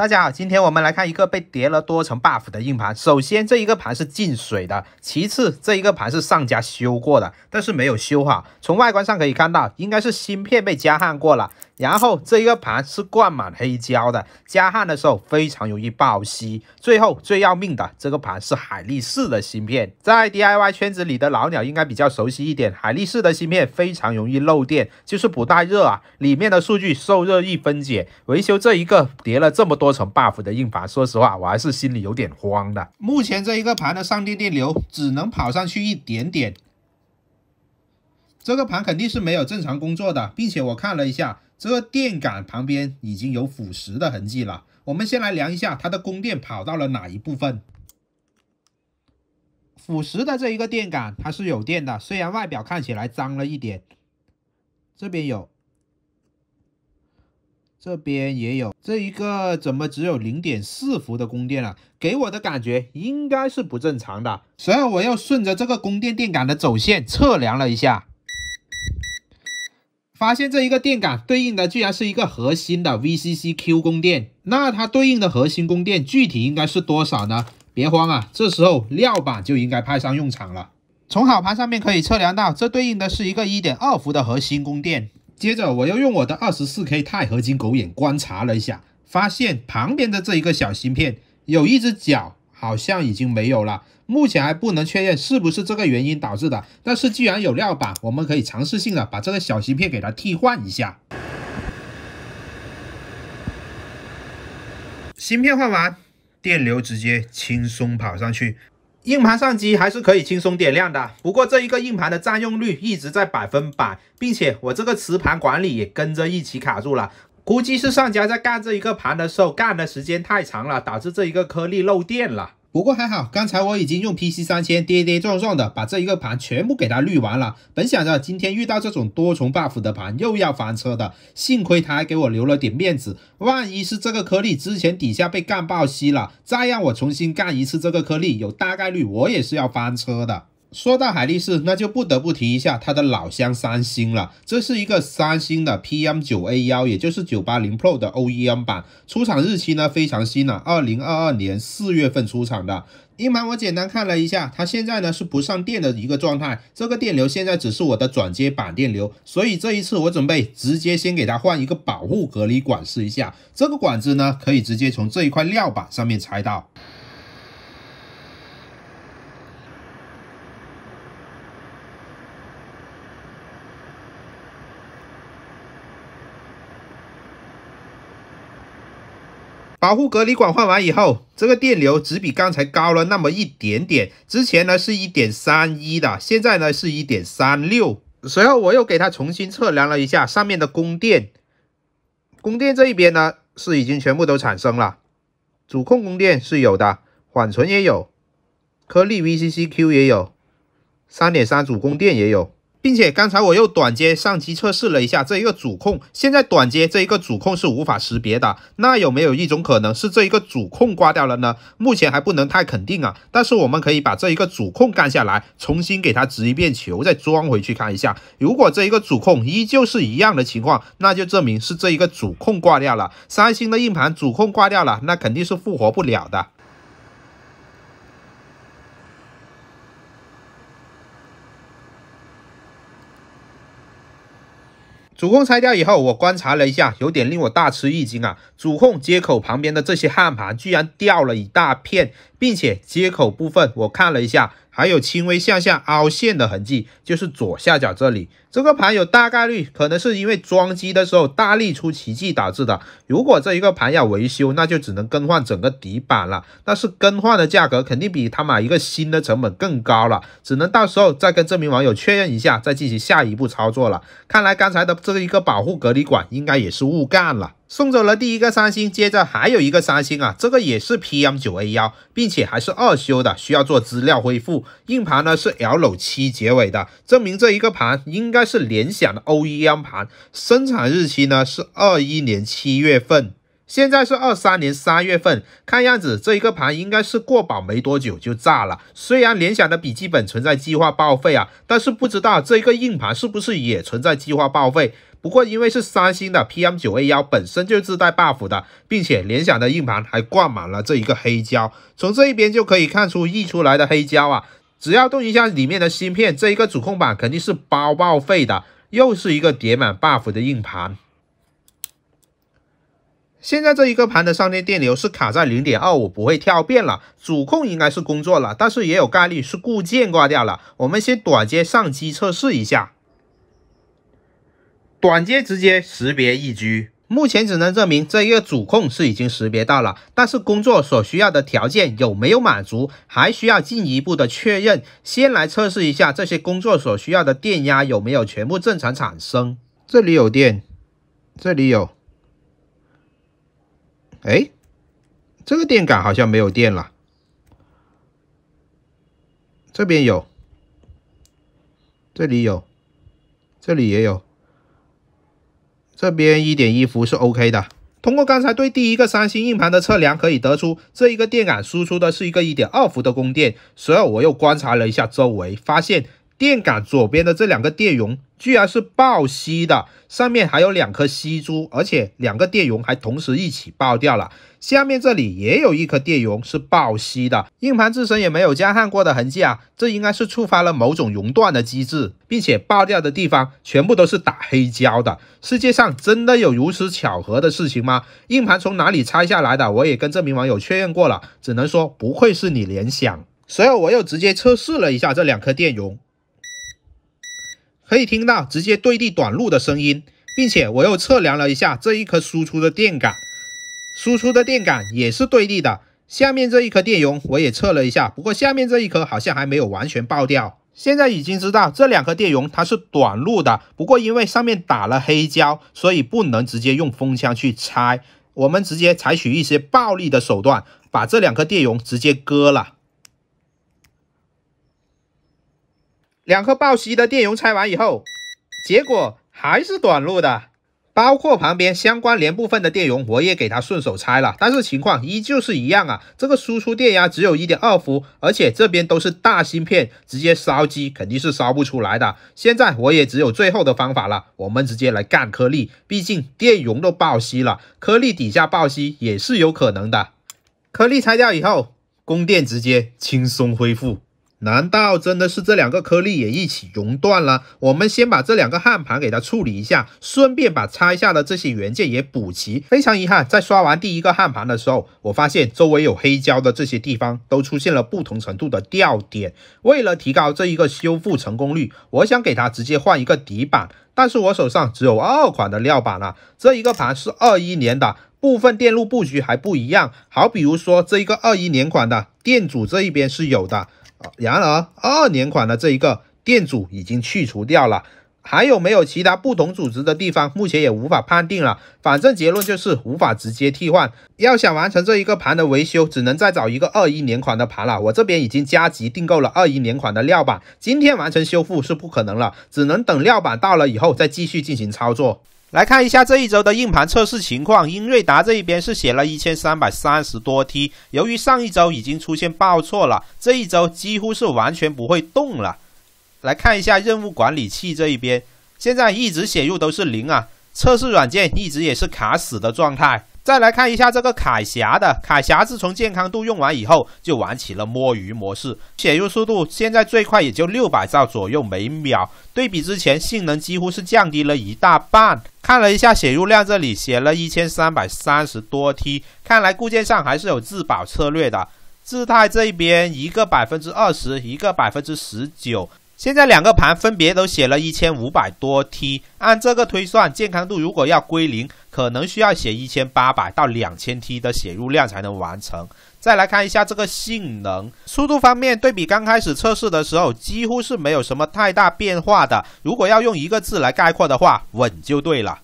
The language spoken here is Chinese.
大家好，今天我们来看一个被叠了多层 buff 的硬盘。首先，这一个盘是进水的；其次，这一个盘是上家修过的，但是没有修好。从外观上可以看到，应该是芯片被加焊过了。然后这一个盘是灌满黑胶的，加焊的时候非常容易爆锡。最后最要命的，这个盘是海力士的芯片，在 DIY 圈子里的老鸟应该比较熟悉一点，海力士的芯片非常容易漏电，就是不带热啊，里面的数据受热易分解。维修这一个叠了这么多层 buff 的硬盘，说实话我还是心里有点慌的。目前这一个盘的上电电流只能跑上去一点点，这个盘肯定是没有正常工作的，并且我看了一下。这个电感旁边已经有腐蚀的痕迹了，我们先来量一下它的供电跑到了哪一部分。腐蚀的这一个电感它是有电的，虽然外表看起来脏了一点，这边有，这边也有，这一个怎么只有零点四伏的供电了？给我的感觉应该是不正常的。随后我又顺着这个供电电感的走线测量了一下。发现这一个电感对应的居然是一个核心的 VCCQ 供电，那它对应的核心供电具体应该是多少呢？别慌啊，这时候料板就应该派上用场了。从好盘上面可以测量到，这对应的是一个一点二伏的核心供电。接着我又用我的二十四 K 钛合金狗眼观察了一下，发现旁边的这一个小芯片有一只脚好像已经没有了。目前还不能确认是不是这个原因导致的，但是既然有料板，我们可以尝试性的把这个小芯片给它替换一下。芯片换完，电流直接轻松跑上去，硬盘上机还是可以轻松点亮的。不过这一个硬盘的占用率一直在百分百，并且我这个磁盘管理也跟着一起卡住了。估计是上家在干这一个盘的时候干的时间太长了，导致这一个颗粒漏电了。不过还好，刚才我已经用 PC 三千跌跌撞撞的把这一个盘全部给它滤完了。本想着今天遇到这种多重 buff 的盘又要翻车的，幸亏他还给我留了点面子。万一是这个颗粒之前底下被干爆吸了，再让我重新干一次这个颗粒，有大概率我也是要翻车的。说到海力士，那就不得不提一下它的老乡三星了。这是一个三星的 PM9A1，也就是九八零 Pro 的 OEM 版，出厂日期呢非常新了，二零二二年四月份出厂的。硬盘我简单看了一下，它现在呢是不上电的一个状态，这个电流现在只是我的转接板电流，所以这一次我准备直接先给它换一个保护隔离管试一下。这个管子呢可以直接从这一块料板上面拆到。保护隔离管换完以后，这个电流只比刚才高了那么一点点。之前呢是一点三一的，现在呢是一点三六。随后我又给它重新测量了一下，上面的供电，供电这一边呢是已经全部都产生了，主控供电是有的，缓存也有，颗粒 VCCQ 也有，三点三主供电也有。并且刚才我又短接上机测试了一下这一个主控，现在短接这一个主控是无法识别的。那有没有一种可能是这一个主控挂掉了呢？目前还不能太肯定啊。但是我们可以把这一个主控干下来，重新给它植一遍球，再装回去看一下。如果这一个主控依旧是一样的情况，那就证明是这一个主控挂掉了。三星的硬盘主控挂掉了，那肯定是复活不了的。主控拆掉以后，我观察了一下，有点令我大吃一惊啊！主控接口旁边的这些焊盘，居然掉了一大片。并且接口部分我看了一下，还有轻微向下凹陷的痕迹，就是左下角这里。这个盘有大概率可能是因为装机的时候大力出奇迹导致的。如果这一个盘要维修，那就只能更换整个底板了。但是更换的价格肯定比他买一个新的成本更高了，只能到时候再跟这名网友确认一下，再进行下一步操作了。看来刚才的这一个保护隔离管应该也是误干了。送走了第一个三星，接着还有一个三星啊，这个也是 PM9A1，并且还是二修的，需要做资料恢复。硬盘呢是 L7 结尾的，证明这一个盘应该是联想的 OEM 盘。生产日期呢是二一年七月份，现在是二三年三月份，看样子这一个盘应该是过保没多久就炸了。虽然联想的笔记本存在计划报废啊，但是不知道这一个硬盘是不是也存在计划报废。不过，因为是三星的 PM9A1，本身就自带 buff 的，并且联想的硬盘还挂满了这一个黑胶。从这一边就可以看出溢出来的黑胶啊，只要动一下里面的芯片，这一个主控板肯定是包报废的。又是一个叠满 buff 的硬盘。现在这一个盘的上电电流是卡在零点二，五，不会跳变了，主控应该是工作了，但是也有概率是固件挂掉了。我们先短接上机测试一下。短接直接识别一居，目前只能证明这一个主控是已经识别到了，但是工作所需要的条件有没有满足，还需要进一步的确认。先来测试一下这些工作所需要的电压有没有全部正常产生。这里有电，这里有，哎，这个电感好像没有电了。这边有，这里有，这里也有。这边一点一伏是 OK 的。通过刚才对第一个三星硬盘的测量，可以得出这一个电感输出的是一个一点二伏的供电。随后我又观察了一下周围，发现。电感左边的这两个电容居然是爆吸的，上面还有两颗吸珠，而且两个电容还同时一起爆掉了。下面这里也有一颗电容是爆吸的，硬盘自身也没有加焊过的痕迹啊，这应该是触发了某种熔断的机制，并且爆掉的地方全部都是打黑胶的。世界上真的有如此巧合的事情吗？硬盘从哪里拆下来的，我也跟这名网友确认过了，只能说不愧是你联想。随后我又直接测试了一下这两颗电容。可以听到直接对地短路的声音，并且我又测量了一下这一颗输出的电感，输出的电感也是对地的。下面这一颗电容我也测了一下，不过下面这一颗好像还没有完全爆掉。现在已经知道这两颗电容它是短路的，不过因为上面打了黑胶，所以不能直接用风枪去拆，我们直接采取一些暴力的手段，把这两颗电容直接割了。两颗报锡的电容拆完以后，结果还是短路的。包括旁边相关联部分的电容，我也给它顺手拆了。但是情况依旧是一样啊！这个输出电压只有一点二伏，而且这边都是大芯片，直接烧机肯定是烧不出来的。现在我也只有最后的方法了，我们直接来干颗粒。毕竟电容都报锡了，颗粒底下报锡也是有可能的。颗粒拆掉以后，供电直接轻松恢复。难道真的是这两个颗粒也一起熔断了？我们先把这两个焊盘给它处理一下，顺便把拆下的这些原件也补齐。非常遗憾，在刷完第一个焊盘的时候，我发现周围有黑胶的这些地方都出现了不同程度的掉点。为了提高这一个修复成功率，我想给它直接换一个底板，但是我手上只有二款的料板了。这一个盘是二一年的，部分电路布局还不一样。好比如说这一个二一年款的电阻这一边是有的。然而，二年款的这一个电阻已经去除掉了，还有没有其他不同组织的地方，目前也无法判定了。反正结论就是无法直接替换。要想完成这一个盘的维修，只能再找一个二一年款的盘了。我这边已经加急订购了二一年款的料板，今天完成修复是不可能了，只能等料板到了以后再继续进行操作。来看一下这一周的硬盘测试情况，英瑞达这一边是写了一千三百三十多 T，由于上一周已经出现报错了，这一周几乎是完全不会动了。来看一下任务管理器这一边，现在一直写入都是零啊，测试软件一直也是卡死的状态。再来看一下这个铠侠的，铠侠自从健康度用完以后，就玩起了摸鱼模式，写入速度现在最快也就六百兆左右每秒，对比之前性能几乎是降低了一大半。看了一下写入量，这里写了一千三百三十多 T，看来固件上还是有自保策略的。姿态这一边一个百分之二十，一个百分之十九，现在两个盘分别都写了一千五百多 T，按这个推算，健康度如果要归零。可能需要写一千八百到两千 T 的写入量才能完成。再来看一下这个性能速度方面，对比刚开始测试的时候，几乎是没有什么太大变化的。如果要用一个字来概括的话，稳就对了。